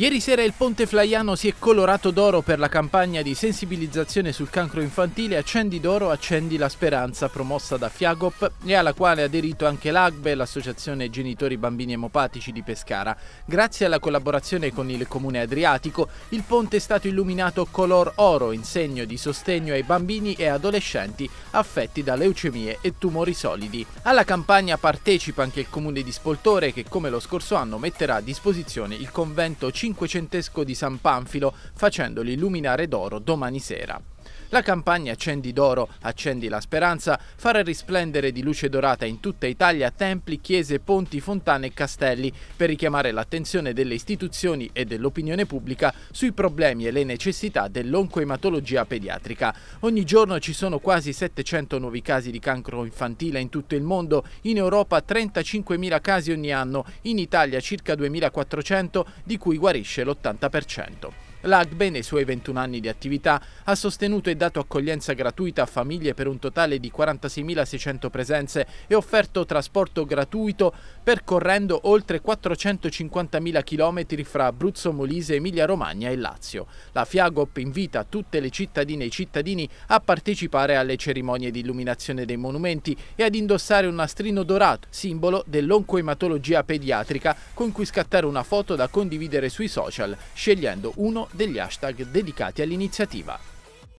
Ieri sera il Ponte Flaiano si è colorato d'oro per la campagna di sensibilizzazione sul cancro infantile Accendi d'oro, accendi la speranza promossa da Fiagop e alla quale ha aderito anche l'AGBE, l'associazione genitori bambini emopatici di Pescara. Grazie alla collaborazione con il comune adriatico, il ponte è stato illuminato color oro in segno di sostegno ai bambini e adolescenti affetti da leucemie e tumori solidi. Alla campagna partecipa anche il comune di Spoltore che come lo scorso anno metterà a disposizione il convento 5 cinquecentesco di San Panfilo facendoli illuminare d'oro domani sera. La campagna Accendi d'oro, accendi la speranza, farà risplendere di luce dorata in tutta Italia templi, chiese, ponti, fontane e castelli per richiamare l'attenzione delle istituzioni e dell'opinione pubblica sui problemi e le necessità dell'oncoematologia pediatrica. Ogni giorno ci sono quasi 700 nuovi casi di cancro infantile in tutto il mondo, in Europa 35.000 casi ogni anno, in Italia circa 2.400 di cui guarisce l'80%. L'AGBE, nei suoi 21 anni di attività, ha sostenuto e dato accoglienza gratuita a famiglie per un totale di 46.600 presenze e offerto trasporto gratuito percorrendo oltre 450.000 km fra Abruzzo, Molise, Emilia-Romagna e Lazio. La Fiagop invita tutte le cittadine e i cittadini a partecipare alle cerimonie di illuminazione dei monumenti e ad indossare un nastrino dorato, simbolo dell'oncoematologia pediatrica, con cui scattare una foto da condividere sui social, scegliendo uno degli hashtag dedicati all'iniziativa.